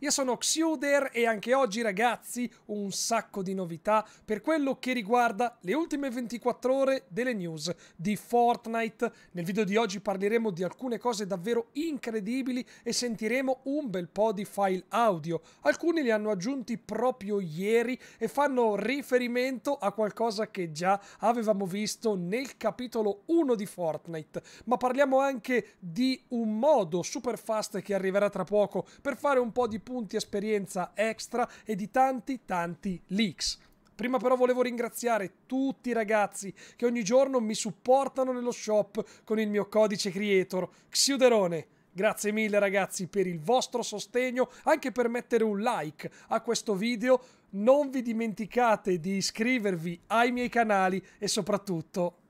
Io sono Xuder e anche oggi ragazzi un sacco di novità per quello che riguarda le ultime 24 ore delle news di Fortnite. Nel video di oggi parleremo di alcune cose davvero incredibili e sentiremo un bel po' di file audio. Alcuni li hanno aggiunti proprio ieri e fanno riferimento a qualcosa che già avevamo visto nel capitolo 1 di Fortnite. Ma parliamo anche di un modo super fast che arriverà tra poco per fare un po' di punti esperienza extra e di tanti tanti leaks. Prima però volevo ringraziare tutti i ragazzi che ogni giorno mi supportano nello shop con il mio codice creator Xiuderone. Grazie mille ragazzi per il vostro sostegno, anche per mettere un like a questo video. Non vi dimenticate di iscrivervi ai miei canali e soprattutto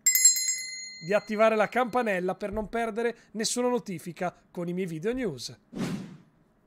di attivare la campanella per non perdere nessuna notifica con i miei video news.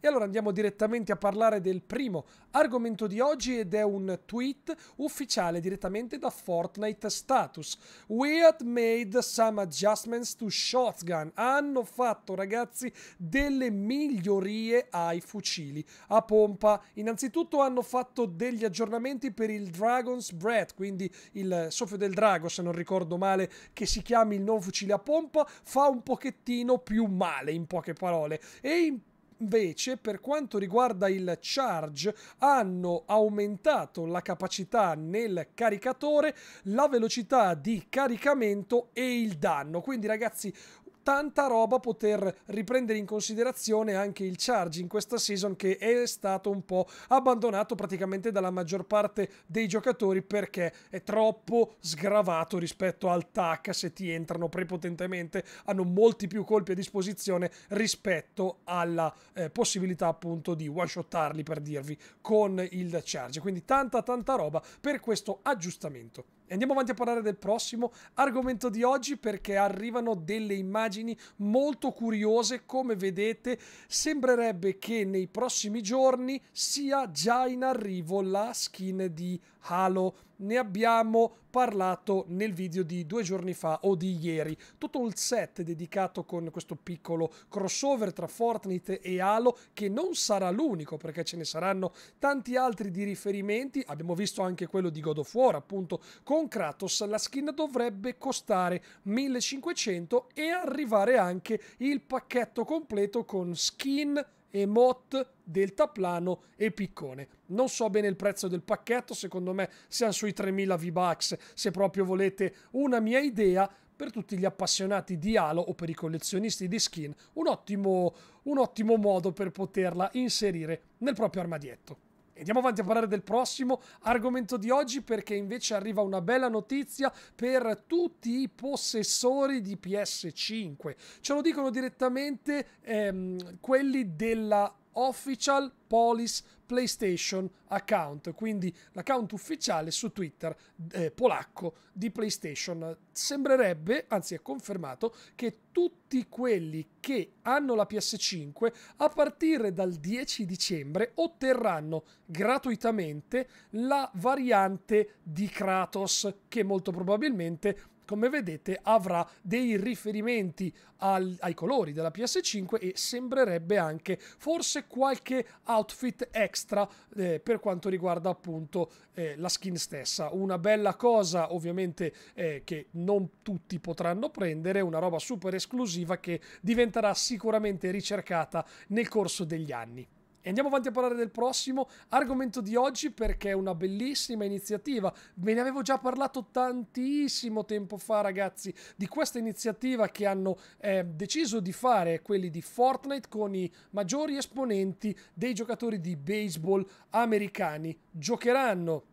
E allora andiamo direttamente a parlare del primo argomento di oggi ed è un tweet ufficiale direttamente da Fortnite Status. We had made some adjustments to shotgun. Hanno fatto ragazzi delle migliorie ai fucili a pompa. Innanzitutto hanno fatto degli aggiornamenti per il Dragon's Breath, quindi il soffio del drago se non ricordo male che si chiami il nuovo fucile a pompa, fa un pochettino più male in poche parole. E in invece per quanto riguarda il charge hanno aumentato la capacità nel caricatore, la velocità di caricamento e il danno. Quindi ragazzi tanta roba poter riprendere in considerazione anche il charge in questa season che è stato un po' abbandonato praticamente dalla maggior parte dei giocatori perché è troppo sgravato rispetto al TAC se ti entrano prepotentemente hanno molti più colpi a disposizione rispetto alla eh, possibilità appunto di one shotarli per dirvi con il charge quindi tanta tanta roba per questo aggiustamento Andiamo avanti a parlare del prossimo argomento di oggi perché arrivano delle immagini molto curiose. Come vedete, sembrerebbe che nei prossimi giorni sia già in arrivo la skin di Halo ne abbiamo parlato nel video di due giorni fa o di ieri. Tutto il set dedicato con questo piccolo crossover tra Fortnite e Halo che non sarà l'unico perché ce ne saranno tanti altri di riferimenti. Abbiamo visto anche quello di God of War appunto con Kratos. La skin dovrebbe costare 1500 e arrivare anche il pacchetto completo con skin emote, deltaplano e piccone. Non so bene il prezzo del pacchetto, secondo me siamo sui 3000 V-Bucks se proprio volete una mia idea, per tutti gli appassionati di Halo o per i collezionisti di skin un ottimo, un ottimo modo per poterla inserire nel proprio armadietto andiamo avanti a parlare del prossimo argomento di oggi perché invece arriva una bella notizia per tutti i possessori di PS5. Ce lo dicono direttamente ehm, quelli della Official Police PlayStation account, quindi l'account ufficiale su Twitter eh, polacco di PlayStation. Sembrerebbe, anzi è confermato, che tutti quelli che hanno la PS5 a partire dal 10 dicembre otterranno gratuitamente la variante di Kratos che molto probabilmente come vedete avrà dei riferimenti al, ai colori della PS5 e sembrerebbe anche forse qualche outfit extra extra eh, per quanto riguarda appunto eh, la skin stessa. Una bella cosa ovviamente eh, che non tutti potranno prendere, una roba super esclusiva che diventerà sicuramente ricercata nel corso degli anni. E andiamo avanti a parlare del prossimo argomento di oggi perché è una bellissima iniziativa. Ve ne avevo già parlato tantissimo tempo fa, ragazzi, di questa iniziativa che hanno eh, deciso di fare quelli di Fortnite con i maggiori esponenti dei giocatori di baseball americani. Giocheranno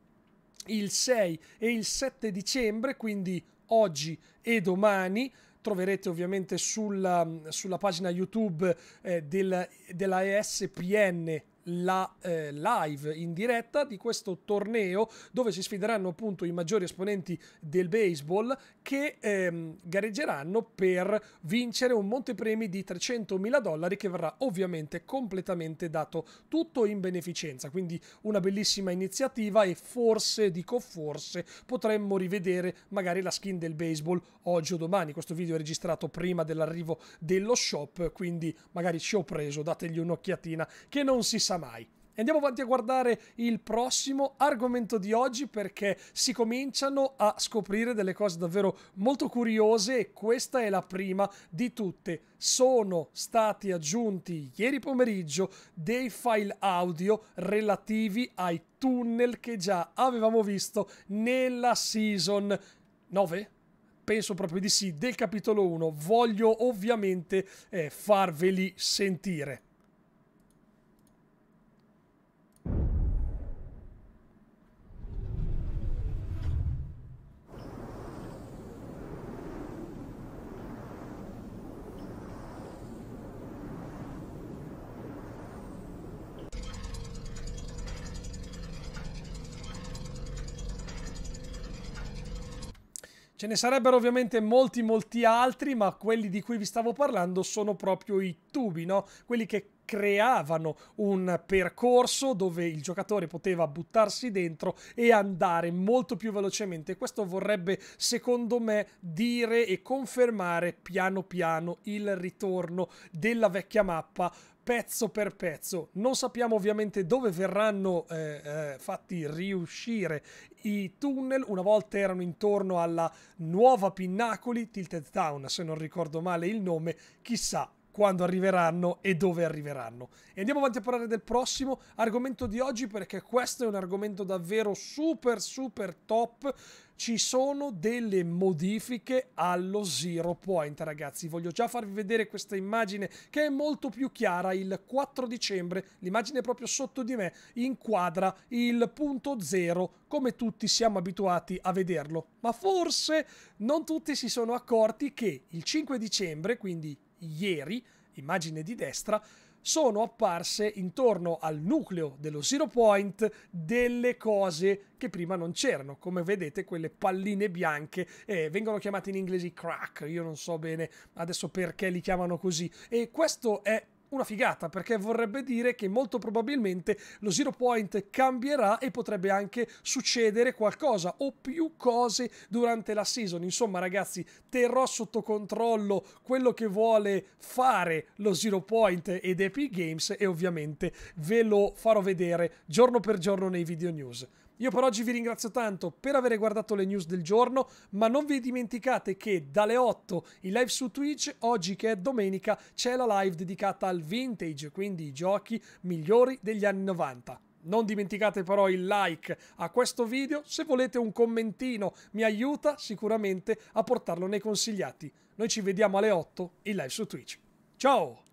il 6 e il 7 dicembre, quindi oggi e domani troverete ovviamente sulla, sulla pagina YouTube eh, del, della ESPN la eh, live in diretta di questo torneo dove si sfideranno appunto i maggiori esponenti del baseball che ehm, gareggeranno per vincere un montepremi di 300.000 dollari che verrà ovviamente completamente dato tutto in beneficenza. Quindi una bellissima iniziativa e forse, dico forse, potremmo rivedere magari la skin del baseball oggi o domani. Questo video è registrato prima dell'arrivo dello shop, quindi magari ci ho preso, dategli un'occhiatina che non si sa mai. Andiamo avanti a guardare il prossimo argomento di oggi perché si cominciano a scoprire delle cose davvero molto curiose e questa è la prima di tutte. Sono stati aggiunti ieri pomeriggio dei file audio relativi ai tunnel che già avevamo visto nella season 9 penso proprio di sì, del capitolo 1. Voglio ovviamente eh, farveli sentire. Ce ne sarebbero ovviamente molti molti altri, ma quelli di cui vi stavo parlando sono proprio i tubi, no? Quelli che creavano un percorso dove il giocatore poteva buttarsi dentro e andare molto più velocemente. Questo vorrebbe, secondo me, dire e confermare piano piano il ritorno della vecchia mappa pezzo per pezzo. Non sappiamo ovviamente dove verranno eh, eh, fatti riuscire i tunnel. Una volta erano intorno alla nuova Pinnacoli, Tilted Town, se non ricordo male il nome. Chissà quando arriveranno e dove arriveranno. E andiamo avanti a parlare del prossimo argomento di oggi perché questo è un argomento davvero super super top. Ci sono delle modifiche allo Zero Point, ragazzi. Voglio già farvi vedere questa immagine che è molto più chiara. Il 4 dicembre, l'immagine proprio sotto di me, inquadra il punto zero come tutti siamo abituati a vederlo. Ma forse non tutti si sono accorti che il 5 dicembre, quindi ieri, immagine di destra, sono apparse intorno al nucleo dello Zero Point delle cose che prima non c'erano. Come vedete, quelle palline bianche eh, vengono chiamate in inglese crack. Io non so bene adesso perché li chiamano così. E questo è una figata perché vorrebbe dire che molto probabilmente lo zero point cambierà e potrebbe anche succedere qualcosa o più cose durante la season. Insomma, ragazzi, terrò sotto controllo quello che vuole fare lo zero point ed Epic Games e ovviamente ve lo farò vedere giorno per giorno nei video news. Io per oggi vi ringrazio tanto per aver guardato le news del giorno, ma non vi dimenticate che dalle 8 in live su Twitch, oggi che è domenica, c'è la live dedicata al vintage, quindi i giochi migliori degli anni 90. Non dimenticate però il like a questo video, se volete un commentino mi aiuta sicuramente a portarlo nei consigliati. Noi ci vediamo alle 8 in live su Twitch. Ciao!